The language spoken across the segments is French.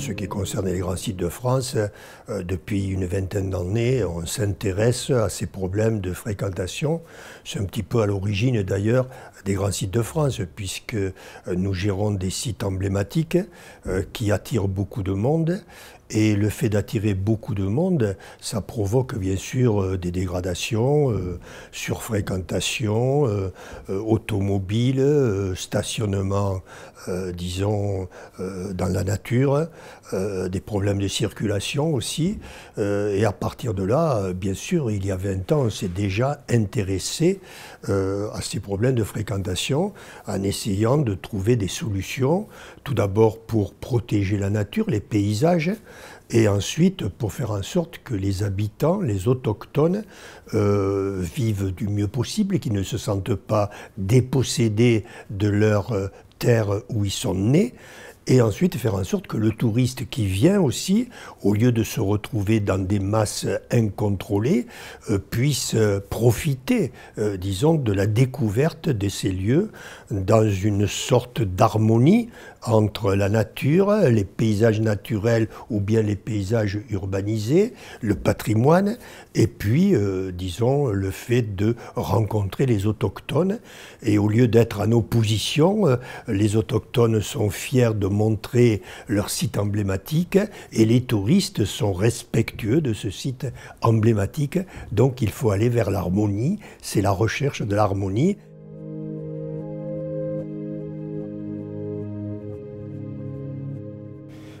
ce qui concerne les grands sites de France, euh, depuis une vingtaine d'années, on s'intéresse à ces problèmes de fréquentation. C'est un petit peu à l'origine d'ailleurs des grands sites de France, puisque euh, nous gérons des sites emblématiques euh, qui attirent beaucoup de monde. Et le fait d'attirer beaucoup de monde, ça provoque bien sûr des dégradations, surfréquentation, automobiles, automobile, stationnement, disons, dans la nature. Euh, des problèmes de circulation aussi. Euh, et à partir de là, euh, bien sûr, il y a 20 ans, on s'est déjà intéressé à ces problèmes de fréquentation en essayant de trouver des solutions, tout d'abord pour protéger la nature, les paysages, et ensuite pour faire en sorte que les habitants, les autochtones, vivent du mieux possible et qu'ils ne se sentent pas dépossédés de leur terre où ils sont nés et ensuite faire en sorte que le touriste qui vient aussi, au lieu de se retrouver dans des masses incontrôlées, euh, puisse euh, profiter, euh, disons, de la découverte de ces lieux dans une sorte d'harmonie entre la nature, les paysages naturels ou bien les paysages urbanisés, le patrimoine, et puis, disons, le fait de rencontrer les autochtones. Et au lieu d'être en opposition, les autochtones sont fiers de montrer leur site emblématique et les touristes sont respectueux de ce site emblématique. Donc il faut aller vers l'harmonie, c'est la recherche de l'harmonie.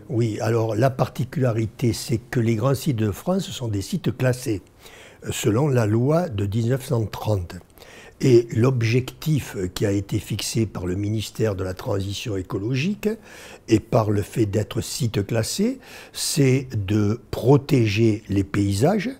Oui, alors la particularité, c'est que les grands sites de France sont des sites classés selon la loi de 1930. Et l'objectif euh, qui a été fixé par le ministère de la Transition écologique et par le fait d'être site classé, c'est de protéger les paysages,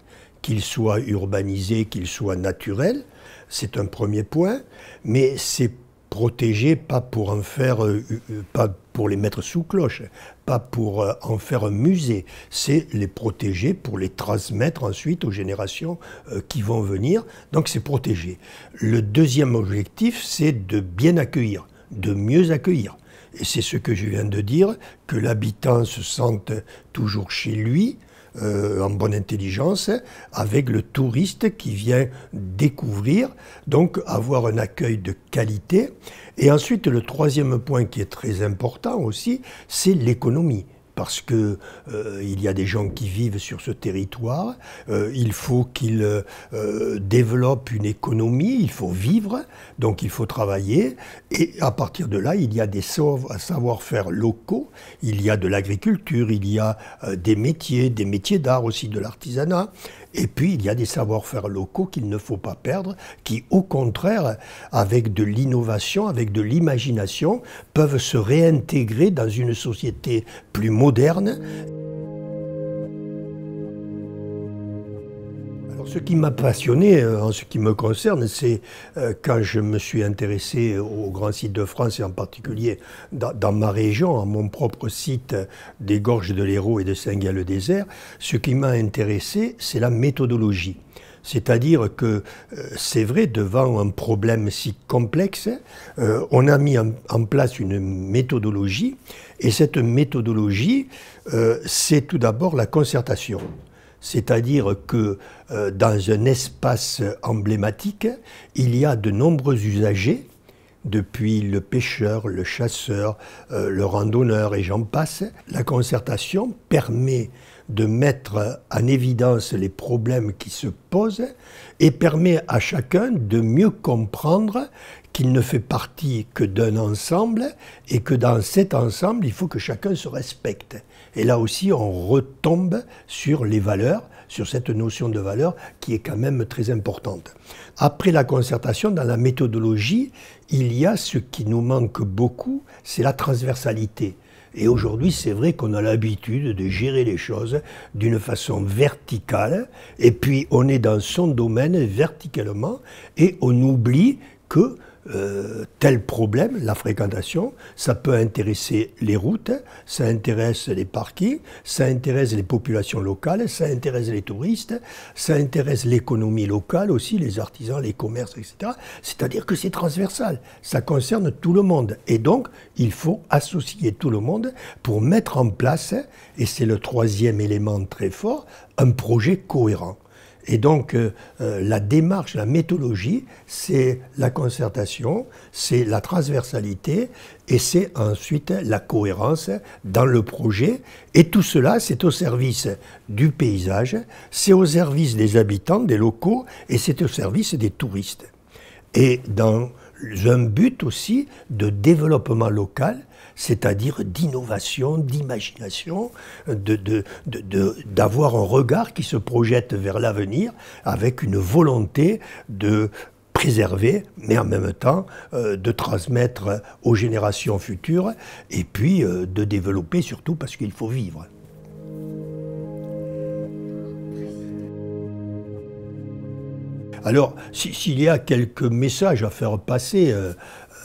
qu'ils soient urbanisés, qu'ils soient naturels. C'est un premier point, mais c'est protéger pas pour en faire, euh, euh, pas pour les mettre sous cloche, pas pour euh, en faire un musée, c'est les protéger pour les transmettre ensuite aux générations euh, qui vont venir. Donc c'est protéger. Le deuxième objectif, c'est de bien accueillir, de mieux accueillir. Et c'est ce que je viens de dire, que l'habitant se sente toujours chez lui, euh, en bonne intelligence avec le touriste qui vient découvrir, donc avoir un accueil de qualité. Et ensuite, le troisième point qui est très important aussi, c'est l'économie parce que euh, il y a des gens qui vivent sur ce territoire. Euh, il faut qu'ils euh, développent une économie, il faut vivre, donc il faut travailler. Et à partir de là, il y a des savoir-faire locaux, il y a de l'agriculture, il y a des métiers, des métiers d'art aussi, de l'artisanat. Et puis, il y a des savoir-faire locaux qu'il ne faut pas perdre, qui, au contraire, avec de l'innovation, avec de l'imagination, peuvent se réintégrer dans une société plus moderne. Ce qui m'a passionné euh, en ce qui me concerne, c'est euh, quand je me suis intéressé aux grands sites de France et en particulier dans, ma région, à mon propre site des gorges de l'Hérault et de Saint-Gall-le-Désert, ce qui m'a intéressé, c'est la méthodologie. C'est-à-dire que euh, c'est vrai, devant un problème si complexe, on a mis en, place une méthodologie, et cette méthodologie, c'est tout d'abord la concertation. C'est-à-dire que euh, dans un espace emblématique, il y a de nombreux usagers depuis le pêcheur, le chasseur, euh, le randonneur et j'en passe, la concertation permet de mettre en évidence les problèmes qui se posent et permet à chacun de mieux comprendre qu'il ne fait partie que d'un ensemble et que dans cet ensemble, il faut que chacun se respecte. Et là aussi, on retombe sur les valeurs, sur cette notion de valeur qui est quand même très importante. Après la concertation, dans la méthodologie, il y a ce qui nous manque beaucoup, c'est la transversalité. Et aujourd'hui, c'est vrai qu'on a l'habitude de gérer les choses d'une façon verticale, et puis on est dans son domaine verticalement, et on oublie que euh, tel problème, la fréquentation, ça peut intéresser les routes, ça intéresse les parkings, ça intéresse les populations locales, ça intéresse les touristes, ça intéresse l'économie locale aussi, les artisans, les commerces, etc. C'est-à-dire que c'est transversal, ça concerne tout le monde. Et donc, il faut associer tout le monde pour mettre en place, et c'est le troisième élément très fort, un projet cohérent. Et donc euh, euh, la démarche, la méthodologie, c'est la concertation, c'est la transversalité et c'est ensuite la cohérence dans le projet. Et tout cela, c'est au service du paysage, c'est au service des habitants, des locaux et c'est au service des touristes. Et dans un but aussi de développement local c'est-à-dire d'innovation, d'imagination, d'avoir un regard qui se projette vers l'avenir avec une volonté de préserver, mais en même temps euh, de transmettre aux générations futures et puis euh, de développer surtout parce qu'il faut vivre. Alors, s'il y a quelques messages à faire passer, euh,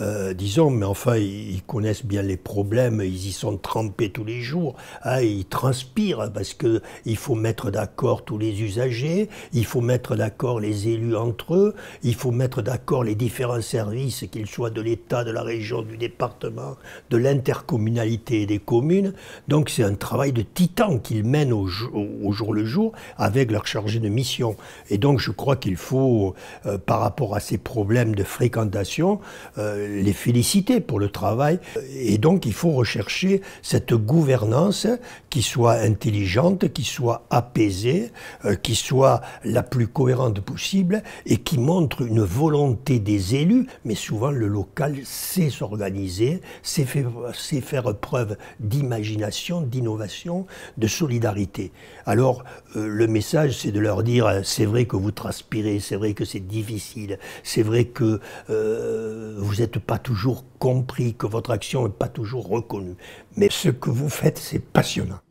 euh, disons, mais enfin, ils, connaissent bien les problèmes, ils y sont trempés tous les jours, hein, ils transpirent parce que il faut mettre d'accord tous les usagers, il faut mettre d'accord les élus entre eux, il faut mettre d'accord les différents services, qu'ils soient de l'État, de la région, du département, de l'intercommunalité et des communes. Donc c'est un travail de titan qu'ils mènent au, jour le jour avec leur chargé de mission. Et donc je crois qu'il faut, euh, par rapport à ces problèmes de fréquentation, euh, les féliciter pour le travail. Et donc il faut rechercher cette gouvernance qui soit intelligente, qui soit apaisée, euh, qui soit la plus cohérente possible et qui montre une volonté des élus. Mais souvent le local sait s'organiser, sait, faire preuve d'imagination, d'innovation, de solidarité. Alors euh, le message c'est de leur dire euh, c'est vrai que vous transpirez, c'est vrai que c'est difficile, c'est vrai que vous êtes pas toujours compris, que votre action n'est pas toujours reconnue. Mais ce que vous faites, c'est passionnant.